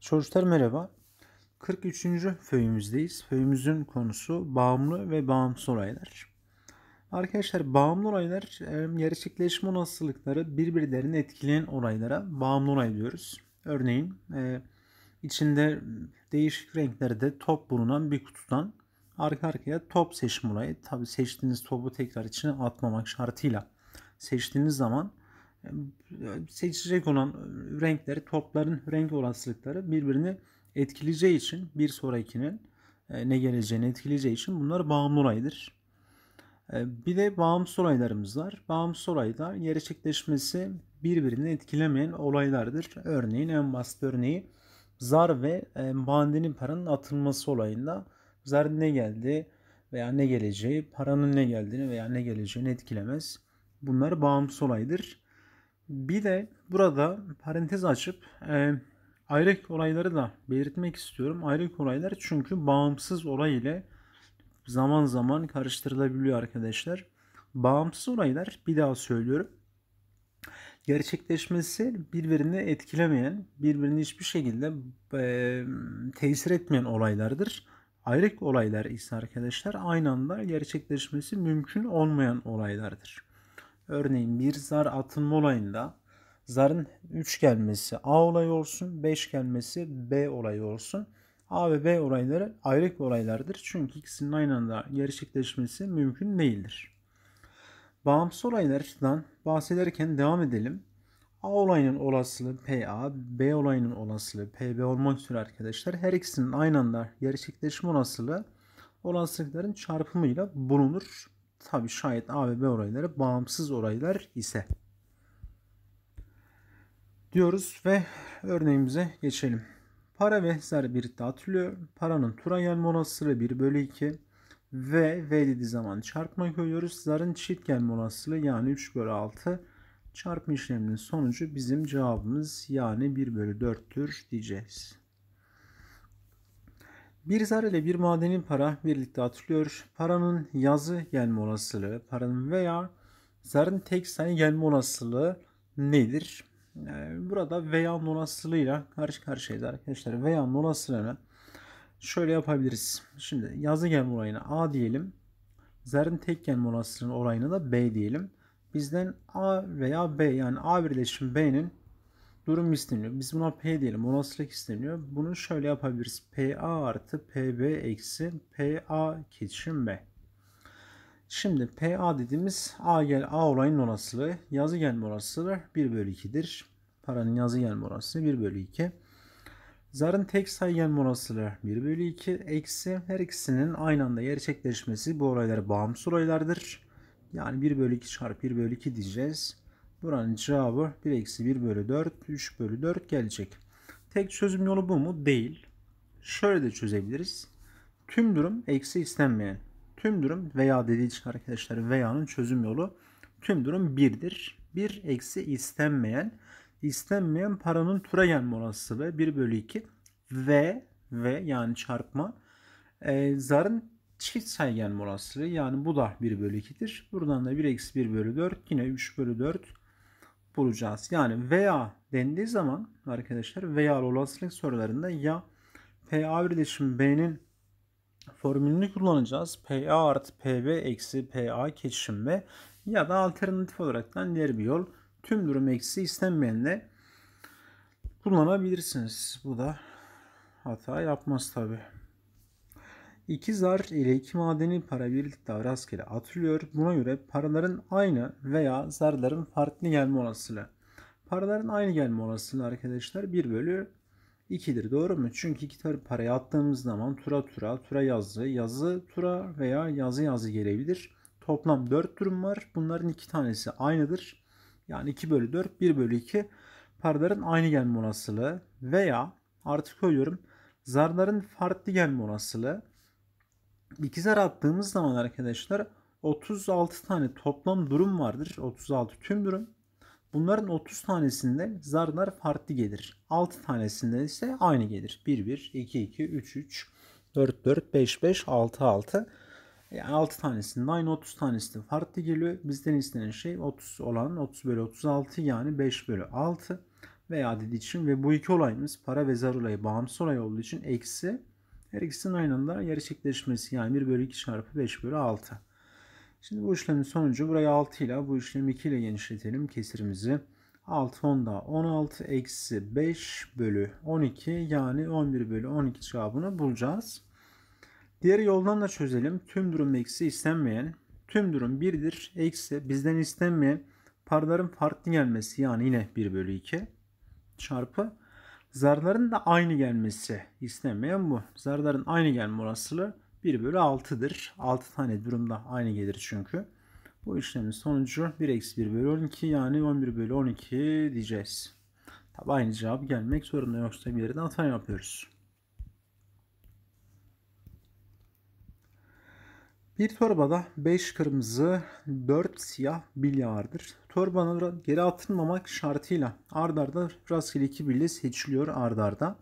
Çocuklar merhaba. 43. föyümüzdeyiz. Föyümüzün konusu bağımlı ve bağımsız olaylar. Arkadaşlar bağımlı olaylar gerçekleşme olasılıkları birbirlerini etkileyen olaylara bağımlı olay diyoruz. Örneğin e, içinde değişik renklerde top bulunan bir kutudan arka arkaya top seçme olayı. Tabi seçtiğiniz topu tekrar içine atmamak şartıyla seçtiğiniz zaman seçecek olan renkleri, topların renk olasılıkları birbirini etkileyeceği için bir sonrakinin e, ne geleceğini etkileyeceği için bunlar bağımlı olaydır. E, bir de bağımsız olaylarımız var. Bağımsız olaylar gerçekleşmesi birbirini etkilemeyen olaylardır. Örneğin en basit örneği zar ve bandinin e, paranın atılması olayında zar ne geldi veya ne geleceği, paranın ne geldiğini veya ne geleceğini etkilemez. Bunlar bağımsız olaydır. Bir de burada parantez açıp e, ayrık olayları da belirtmek istiyorum. Ayrık olaylar çünkü bağımsız olay ile zaman zaman karıştırılabiliyor arkadaşlar. Bağımsız olaylar bir daha söylüyorum. Gerçekleşmesi birbirini etkilemeyen, birbirini hiçbir şekilde e, tesir etmeyen olaylardır. Ayrık olaylar ise arkadaşlar aynı anda gerçekleşmesi mümkün olmayan olaylardır. Örneğin bir zar atım olayında zarın 3 gelmesi A olayı olsun, 5 gelmesi B olayı olsun. A ve B olayları ayrı olaylardır. Çünkü ikisinin aynı anda gerçekleşmesi mümkün değildir. Bağımsız olaylardan bahsederken devam edelim. A olayının olasılığı PA, B olayının olasılığı PB olmak üzere arkadaşlar her ikisinin aynı anda gerçekleşme olasılığı olasılıkların çarpımıyla bulunur. Tabi şayet A ve B orayları bağımsız oraylar ise. Diyoruz ve örneğimize geçelim. Para ve zar bir dağıtılıyor. Paranın Turayel molasılığı 1 bölü 2 ve V dediği zaman çarpma koyuyoruz. Zarın çift çiftgen molasılığı yani 3 bölü 6 çarpma işleminin sonucu bizim cevabımız yani 1 bölü 4'tür diyeceğiz. Bir zar ile bir madenin para birlikte atılıyor. Paranın yazı gelme olasılığı, paranın veya zarın tek sayı gelme olasılığı nedir? Yani ee, burada veya olasılığıyla karşı karşıyayız arkadaşlar. Veya olasılığını şöyle yapabiliriz. Şimdi yazı gelme olayını A diyelim. Zarın tek gelme olasılığının olayını da B diyelim. Bizden A veya B yani A birleşim B'nin durum isteniyor. Biz buna P diyelim. Monastik isteniyor. Bunu şöyle yapabiliriz. PA artı PB eksi PA kesişim B. Şimdi PA dediğimiz A gel A olayının olasılığı yazı gelme orasılığı 1 bölü 2'dir. Paranın yazı gelme orasılığı 1 bölü 2. Zarın tek sayı gelme orasılığı 1 bölü 2 eksi her ikisinin aynı anda gerçekleşmesi bu olaylar bağımsız olaylardır. Yani 1 bölü 2 çarpı 1 bölü 2 diyeceğiz. Buranın cevabı 1 eksi 1 bölü 4, 3 bölü 4 gelecek. Tek çözüm yolu bu mu? Değil. Şöyle de çözebiliriz. Tüm durum eksi istenmeyen. Tüm durum veya dediği için arkadaşlar veyanın çözüm yolu tüm durum 1'dir. 1 eksi istenmeyen. İstenmeyen paranın tura molası olasılığı 1 bölü 2 ve ve yani çarpma e, zarın çift saygen olasılığı yani bu da 1 bölü 2'dir. Buradan da 1 eksi 1 bölü 4 yine 3 bölü 4 bulacağız. Yani veya dendiği zaman arkadaşlar veya olasılık sorularında ya PA birleşim B'nin formülünü kullanacağız. PA artı PB eksi PA B ya da alternatif olarak da diğer bir yol tüm durum eksi istenmeyenle kullanabilirsiniz. Bu da hata yapmaz tabi. İki zar ile iki madeni para birlikte rastgele atılıyor. Buna göre paraların aynı veya zarların farklı gelme olasılığı. Paraların aynı gelme olasılığı arkadaşlar 1 bölü 2'dir doğru mu? Çünkü iki tane parayı attığımız zaman tura tura, tura yazı, yazı tura veya yazı yazı gelebilir. Toplam 4 durum var. Bunların iki tanesi aynıdır. Yani 2 bölü 4, 1 bölü 2 paraların aynı gelme olasılığı veya artık koyuyorum zarların farklı gelme olasılığı İkizler attığımız zaman arkadaşlar 36 tane toplam durum vardır. 36 tüm durum. Bunların 30 tanesinde zarlar farklı gelir. 6 tanesinde ise aynı gelir. 1 1 2 2 3 3 4 4 5 5 6 6 yani 6 tanesinde aynı 30 tanesinde farklı geliyor. Bizden istenen şey 30 olan 30 bölü 36 yani 5 bölü 6 veya dediği için ve bu iki olayımız para ve zar olayı bağımsız olay olduğu için eksi her ikisinin aynı anda gerçekleşmesi yani 1 bölü 2 çarpı 5 bölü 6. Şimdi bu işlemin sonucu buraya 6 ile bu işlemi 2 ile genişletelim kesirimizi. 6 10'da 16 eksi 5 bölü 12 yani 11 bölü 12 cevabını bulacağız. Diğer yoldan da çözelim. Tüm durum eksi istenmeyen. Tüm durum 1'dir. Eksi bizden istenmeyen. Paraların farklı gelmesi yani yine 1 bölü 2 çarpı Zarların da aynı gelmesi istemeyen bu. Zarların aynı gelme olasılığı 1 bölü 6'dır. 6 tane durumda aynı gelir çünkü. Bu işlemin sonucu 1 eksi 1 bölü 12 yani 11 bölü 12 diyeceğiz. Tabi aynı cevap gelmek zorunda yoksa bir yerden hata yapıyoruz. Bir torbada 5 kırmızı, 4 siyah bilye vardır. Torbanın geri atılmamak şartıyla ard arda rastgele 2 bilye seçiliyor ard arda.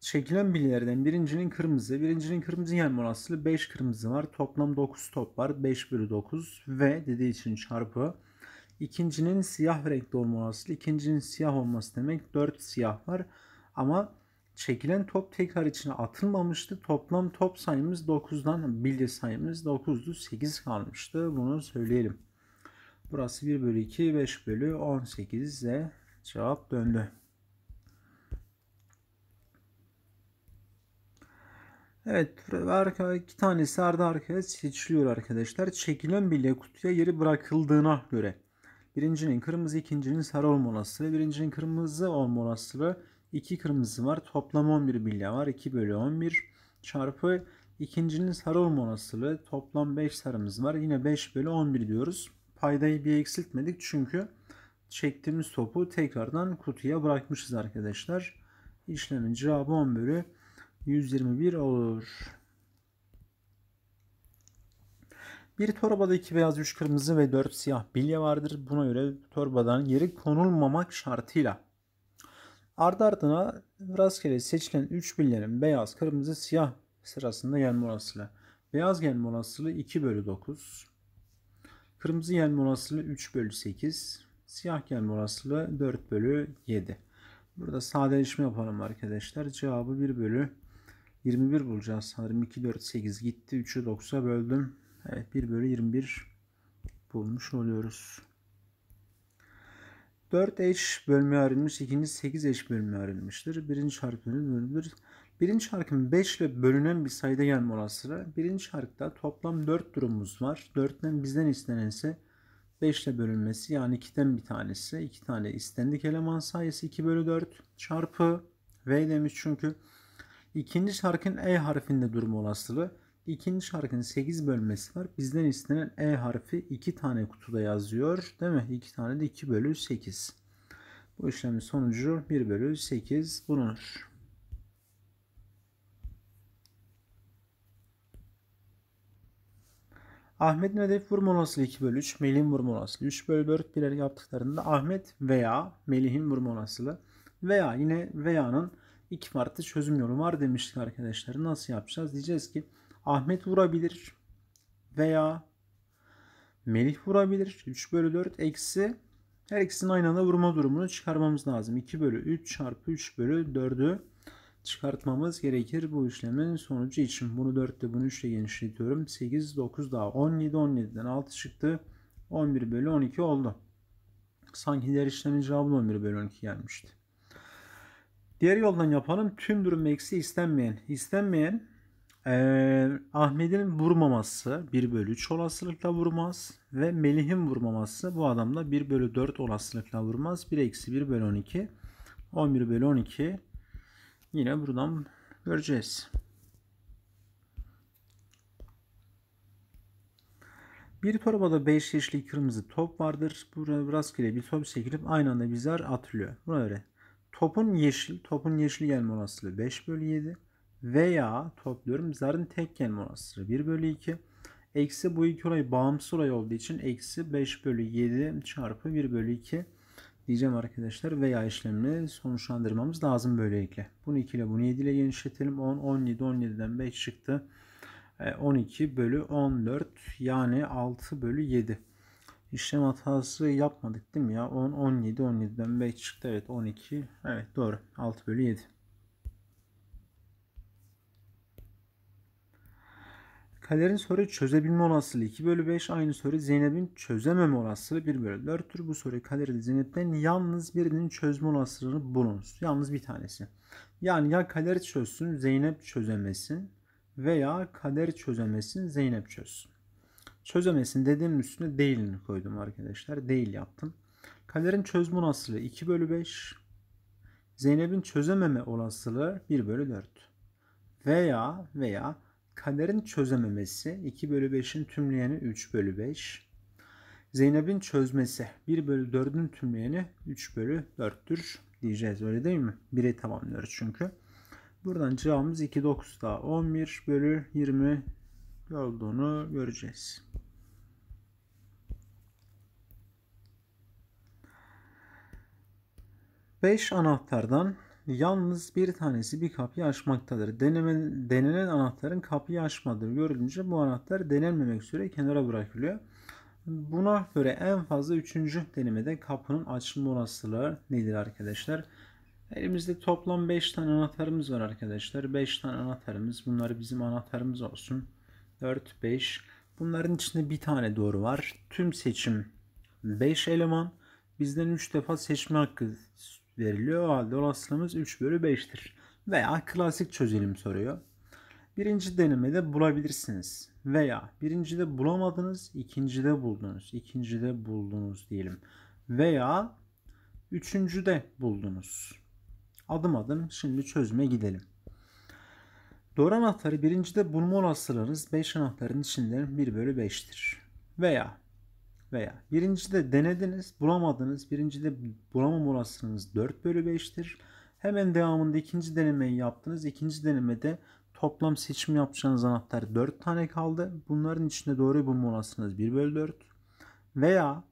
Çekilen bilyelerden birincinin kırmızı, birincinin kırmızı yani orasılı 5 kırmızı var. Toplam 9 top var. 5 bölü 9 ve dediği için çarpı. İkincinin siyah renkli olması, ikincinin siyah olması demek 4 siyah var. Ama çekilen top tekrar içine atılmamıştı. Toplam top sayımız 9'dan bilye sayımız 9'du 8 kalmıştı. Bunu söyleyelim. Burası 1 bölü 2 5 bölü 18 de cevap döndü. Evet arka, iki tanesi ardı arkaya seçiliyor arkadaşlar. Çekilen bilye kutuya yeri bırakıldığına göre. Birincinin kırmızı, ikincinin sarı olma olasılığı. Birincinin kırmızı olma olasılığı 2 kırmızı var. Toplam 11 bilye var. 2 bölü 11 çarpı ikincinin sarı olma olasılığı. Toplam 5 sarımız var. Yine 5 bölü 11 diyoruz. Paydayı bir eksiltmedik çünkü çektiğimiz topu tekrardan kutuya bırakmışız arkadaşlar. İşlemin cevabı 10 bölü 121 olur. Bir torbada 2 beyaz, 3 kırmızı ve 4 siyah bilye vardır. Buna göre torbadan geri konulmamak şartıyla Ardı ardına rastgele seçilen 3 billerin beyaz, kırmızı, siyah sırasında gelme olasılığı. Beyaz gelme olasılığı 2 bölü 9. Kırmızı gelme olasılığı 3 bölü 8. Siyah gelme olasılığı 4 bölü 7. Burada sadeleşme yapalım arkadaşlar. Cevabı 1 bölü 21 bulacağız sanırım. 2, 4, 8 gitti. 3'ü 9'a böldüm. Evet 1 bölü 21 bulmuş oluyoruz. 4H bölümü ayrılmış, ikinci 8H bölümü ayrılmıştır. Birinci şark bölümüdür. Birinci şarkın 5 ile bölünen bir sayıda gelme olasılığı. Birinci şarkta toplam 4 durumumuz var. 4'ten bizden istenen 5 ile bölünmesi yani 2'den bir tanesi. 2 tane istendik eleman sayısı 2 bölü 4 çarpı V demiş çünkü. ikinci şarkın E harfinde durum olasılığı ikinci şarkının 8 bölmesi var. Bizden istenen E harfi 2 tane kutuda yazıyor. Değil mi? 2 tane de 2 bölü 8. Bu işlemin sonucu 1 bölü 8 bulunur. Ahmet'in hedef vurma olasılığı 2 bölü 3, Melih'in vurma olasılığı 3 bölü 4 birer yaptıklarında Ahmet veya Melih'in vurma olasılığı veya yine veya'nın 2 farklı çözüm yolu var demiştik arkadaşlar. Nasıl yapacağız? Diyeceğiz ki Ahmet vurabilir veya Melih vurabilir. 3 bölü 4 eksi her ikisinin aynı anda vurma durumunu çıkarmamız lazım. 2 bölü 3 çarpı 3 bölü 4'ü çıkartmamız gerekir bu işlemin sonucu için. Bunu 4 ile bunu 3 ile genişletiyorum. 8, 9 daha 17, 17'den 6 çıktı. 11 bölü 12 oldu. Sanki diğer işlemin cevabı 11 bölü 12 gelmişti. Diğer yoldan yapalım. Tüm durum eksi istenmeyen. İstenmeyen ee, Ahmet'in vurmaması 1 bölü 3 olasılıkla vurmaz ve Melih'in vurmaması bu adamda 1 bölü 4 olasılıkla vurmaz. 1 eksi 1 bölü 12 11 bölü 12 yine buradan göreceğiz. Bir torbada 5 yeşil kırmızı top vardır. Burada rastgele bir top çekilip aynı anda bizler atılıyor. Buna göre topun yeşil, topun yeşil gelme olasılığı 5 bölü 7 veya topluyorum. Zarın tek kelime 1 bölü 2. Eksi bu iki olayı bağımsız olay olduğu için eksi 5 bölü 7 çarpı 1 bölü 2 diyeceğim arkadaşlar. Veya işlemini sonuçlandırmamız lazım böylelikle. Bunu 2 ile bunu 7 ile genişletelim. 10, 17, 17'den 5 çıktı. 12 e, bölü 14 yani 6 bölü 7. İşlem hatası yapmadık değil mi ya? 10, 17, 17'den 5 çıktı. Evet 12. Evet doğru. 6 bölü 7. Kader'in soruyu çözebilme olasılığı 2 bölü 5. Aynı soru Zeynep'in çözememe olasılığı 1 bölü 4'tür. Bu soru Kader ile Zeynep'ten yalnız birinin çözme olasılığını bulunuz. Yalnız bir tanesi. Yani ya Kader çözsün Zeynep çözemesin veya Kader çözemesin Zeynep çözsün. Çözemesin dediğimin üstüne değilini koydum arkadaşlar. Değil yaptım. Kader'in çözme olasılığı 2 bölü 5. Zeynep'in çözememe olasılığı 1 bölü 4. Veya veya Kader'in çözememesi 2 bölü 5'in tümleyeni 3 bölü 5. Zeynep'in çözmesi 1 bölü 4'ün tümleyeni 3 bölü 4'tür diyeceğiz öyle değil mi? 1'e tamamlıyoruz çünkü. Buradan cevabımız 2 9 daha 11 bölü 20 olduğunu göreceğiz. Beş anahtardan yalnız bir tanesi bir kapıyı açmaktadır. Deneme, denenen anahtarın kapıyı aşmadır. Görülünce bu anahtar denenmemek üzere kenara bırakılıyor. Buna göre en fazla üçüncü denemede kapının açılma olasılığı nedir arkadaşlar? Elimizde toplam 5 tane anahtarımız var arkadaşlar. 5 tane anahtarımız. Bunlar bizim anahtarımız olsun. 4, 5. Bunların içinde bir tane doğru var. Tüm seçim 5 eleman. Bizden 3 defa seçme hakkı veriliyor. O halde olasılığımız 3 bölü 5'tir. Veya klasik çözelim soruyor. Birinci denemede bulabilirsiniz. Veya birincide bulamadınız, ikincide buldunuz. İkincide buldunuz diyelim. Veya üçüncüde buldunuz. Adım adım şimdi çözüme gidelim. Doğru anahtarı birincide bulma olasılığınız 5 anahtarın içinden 1 bölü 5'tir. Veya veya birincide denediniz bulamadınız. Birincide bulamam olasılığınız 4 bölü 5'tir. Hemen devamında ikinci denemeyi yaptınız. İkinci denemede toplam seçim yapacağınız anahtar 4 tane kaldı. Bunların içinde doğruyu bulma olasılığınız 1 bölü 4. Veya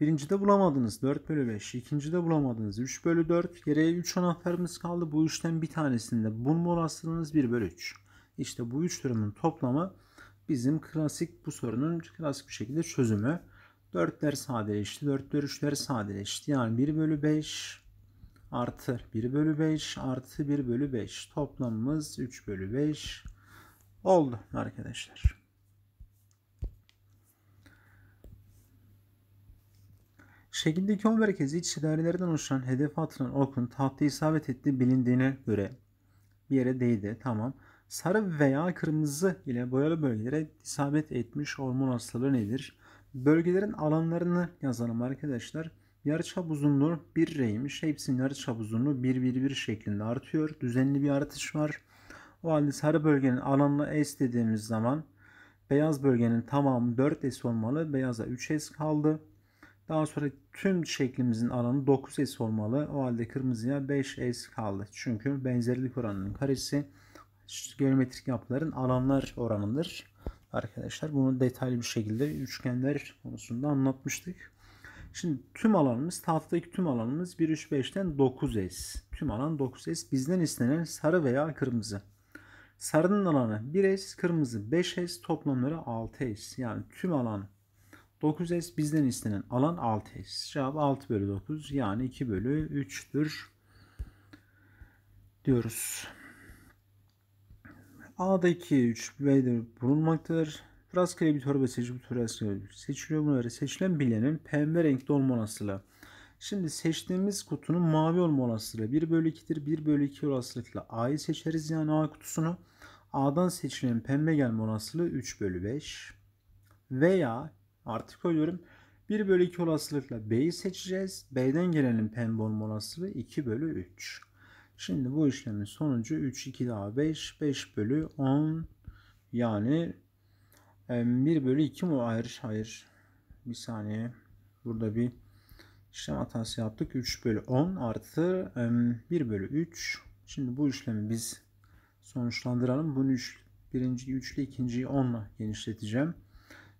birincide bulamadınız 4 bölü 5. ikincide bulamadınız 3 bölü 4. Geriye 3 anahtarımız kaldı. Bu üçten bir tanesinde bulma olasılığınız 1 bölü 3. İşte bu üç durumun toplamı bizim klasik bu sorunun klasik bir şekilde çözümü. 4'ler sadeleşti. 4'ler 3'ler sadeleşti. Yani 1 bölü 5 artı 1 bölü 5 artı 1 bölü 5. Toplamımız 3 bölü 5 oldu arkadaşlar. Şekildeki 10 merkezi iç idarelerden oluşan hedef atılan okun tahta isabet ettiği bilindiğine göre bir yere değdi. Tamam. Sarı veya kırmızı ile boyalı bölgelere isabet etmiş hormon hastalığı nedir? Bölgelerin alanlarını yazalım arkadaşlar. Yarıçap uzunluğu 1 R'ymiş. Hepsinin yarıçap uzunluğu 1 1 1 şeklinde artıyor. Düzenli bir artış var. O halde sarı bölgenin alanını S dediğimiz zaman beyaz bölgenin tamamı 4S olmalı. Beyaza 3S kaldı. Daha sonra tüm şeklimizin alanı 9S olmalı. O halde kırmızıya 5S kaldı. Çünkü benzerlik oranının karesi geometrik yapıların alanlar oranıdır. Arkadaşlar bunu detaylı bir şekilde üçgenler konusunda anlatmıştık. Şimdi tüm alanımız tahtadaki tüm alanımız 1 3 5'ten 9s. Tüm alan 9s. Bizden istenen sarı veya kırmızı. Sarının alanı 1s, kırmızı 5s, toplamları 6s. Yani tüm alan 9s bizden istenen alan 6s. Cevap 6 bölü 9 yani 2 bölü 3'tür diyoruz. A'da 2, 3, B'de bulunmaktadır. Rastgele bir torba seçip bir torba seçiliyor. Buna göre seçilen bilenin pembe renkli olma olasılığı. Şimdi seçtiğimiz kutunun mavi olma olasılığı 1 bölü 2'dir. 1 bölü 2 olasılıkla A'yı seçeriz yani A kutusunu. A'dan seçilen pembe gelme olasılığı 3 bölü 5. Veya artık koyuyorum 1 bölü 2 olasılıkla B'yi seçeceğiz. B'den gelenin pembe olma olasılığı 2 bölü 3. Şimdi bu işlemin sonucu 3, 2 daha 5, 5 bölü 10 yani 1 bölü 2 mu? Hayır, hayır. Bir saniye. Burada bir işlem hatası yaptık. 3 bölü 10 artı 1 bölü 3. Şimdi bu işlemi biz sonuçlandıralım. Bunu 3, birinci, üçlü ikinciyi 10 ile genişleteceğim.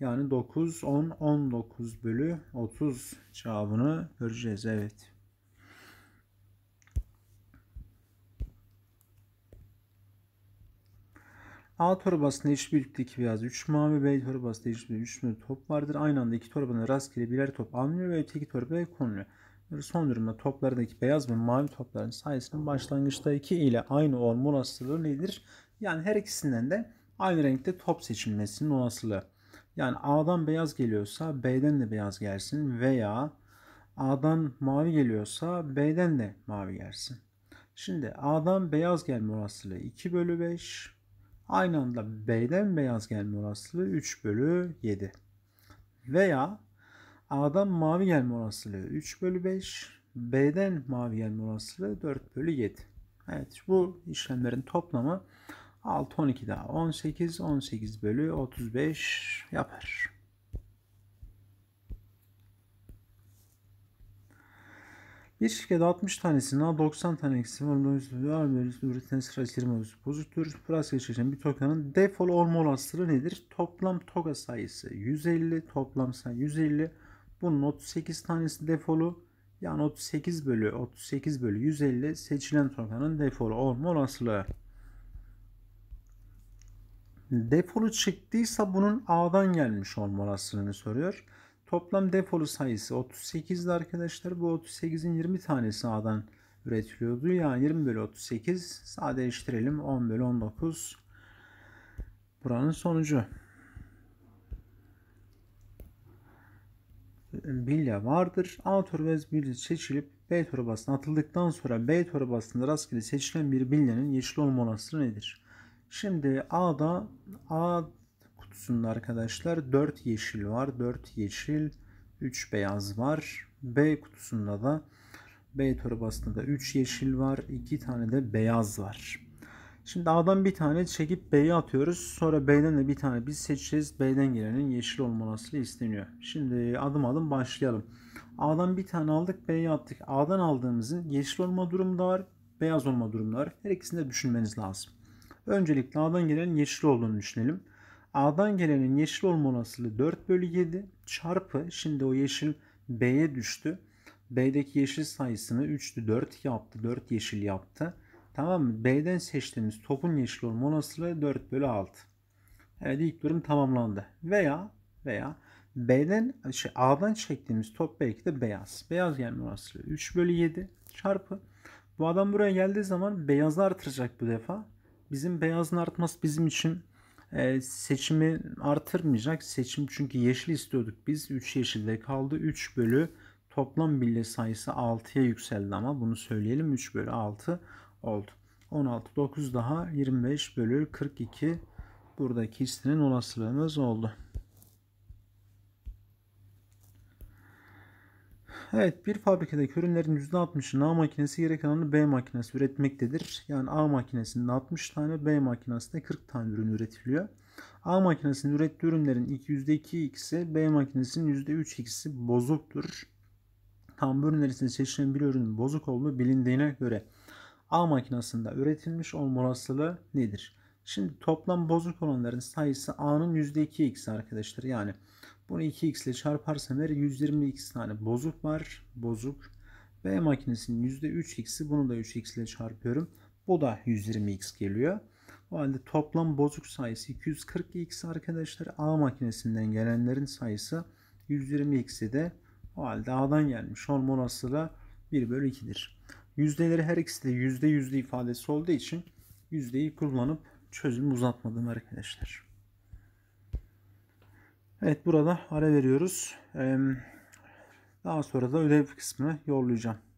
Yani 9, 10, 19 bölü 30 cevabını göreceğiz. Evet. A torbasında eşit büyüklükteki beyaz 3 mavi, B torbasında eşit büyüklükte 3 top vardır. Aynı anda iki torbanın rastgele birer top alınıyor ve öteki torbaya konuluyor. Son durumda toplardaki beyaz ve mavi topların sayesinde başlangıçta 2 ile aynı olma olasılığı nedir? Yani her ikisinden de aynı renkte top seçilmesinin olasılığı. Yani A'dan beyaz geliyorsa B'den de beyaz gelsin veya A'dan mavi geliyorsa B'den de mavi gelsin. Şimdi A'dan beyaz gelme olasılığı 2 bölü 5 aynı anda B'den beyaz gelme olasılığı 3 bölü 7. Veya A'dan mavi gelme olasılığı 3 bölü 5. B'den mavi gelme olasılığı 4 bölü 7. Evet bu işlemlerin toplamı 6, 12 daha 18, 18 bölü 35 yapar. Bir şirkette 60 tanesinden 90 tane eksim üretilen sıra içerme bozuktur. Pırasa geçen bir tokanın default olma olasılığı nedir? Toplam toka sayısı 150, toplam sayı 150. Bunun 38 tanesi defolu. Yani 38 bölü 38 bölü 150 seçilen tokanın defolu olma olasılığı. Defolu çıktıysa bunun A'dan gelmiş olma olasılığını soruyor. Toplam defolu sayısı 38'di arkadaşlar. Bu 38'in 20 tanesi A'dan üretiliyordu. Yani 20 bölü 38 sadeleştirelim. 10 bölü 19 buranın sonucu. Bilya vardır. A torbası bilya seçilip B torbasına atıldıktan sonra B torbasında rastgele seçilen bir bilyanın yeşil olma olasılığı nedir? Şimdi A'da A Kutusunda arkadaşlar 4 yeşil var. 4 yeşil, 3 beyaz var. B kutusunda da B torbasında da 3 yeşil var. 2 tane de beyaz var. Şimdi A'dan bir tane çekip B'ye atıyoruz. Sonra B'den de bir tane biz seçeceğiz. B'den gelenin yeşil olma olasılığı isteniyor. Şimdi adım adım başlayalım. A'dan bir tane aldık B'ye attık. A'dan aldığımızın yeşil olma durumu da var. Beyaz olma durumu da var. Her ikisini de düşünmeniz lazım. Öncelikle A'dan gelen yeşil olduğunu düşünelim. A'dan gelenin yeşil olma olasılığı 4 bölü 7 çarpı şimdi o yeşil B'ye düştü. B'deki yeşil sayısını 3'tü 4 yaptı. 4 yeşil yaptı. Tamam mı? B'den seçtiğimiz topun yeşil olma olasılığı 4 bölü 6. Evet ilk durum tamamlandı. Veya veya B'den şey A'dan çektiğimiz top belki de beyaz. Beyaz gelme olasılığı 3 bölü 7 çarpı. Bu adam buraya geldiği zaman beyazı artıracak bu defa. Bizim beyazın artması bizim için e, seçimi artırmayacak. Seçim çünkü yeşil istiyorduk biz. 3 yeşilde kaldı. 3 bölü toplam bilye sayısı 6'ya yükseldi ama bunu söyleyelim. 3 bölü 6 oldu. 16, 9 daha 25 bölü 42 buradaki hissinin olasılığımız oldu. Evet bir fabrikadaki ürünlerin %60'ını A makinesi geri kalanını B makinesi üretmektedir. Yani A makinesinde 60 tane B makinesinde 40 tane ürün üretiliyor. A makinesinin ürettiği ürünlerin %2x'i B makinesinin %3x'i bozuktur. Tam bu ürünler içinde seçilen bir ürünün bozuk olduğu bilindiğine göre A makinesinde üretilmiş olma olasılığı nedir? Şimdi toplam bozuk olanların sayısı A'nın %2x arkadaşlar. Yani bunu 2x ile çarparsam her 120x tane bozuk var. Bozuk. B makinesinin %3x'i bunu da 3x ile çarpıyorum. Bu da 120x geliyor. O halde toplam bozuk sayısı 240x arkadaşlar. A makinesinden gelenlerin sayısı 120x'i de o halde A'dan gelmiş olma da 1 bölü 2'dir. Yüzdeleri her ikisi de yüzde yüzde ifadesi olduğu için yüzdeyi kullanıp çözümü uzatmadım arkadaşlar. Evet burada ara veriyoruz. Daha sonra da ödev kısmını yollayacağım.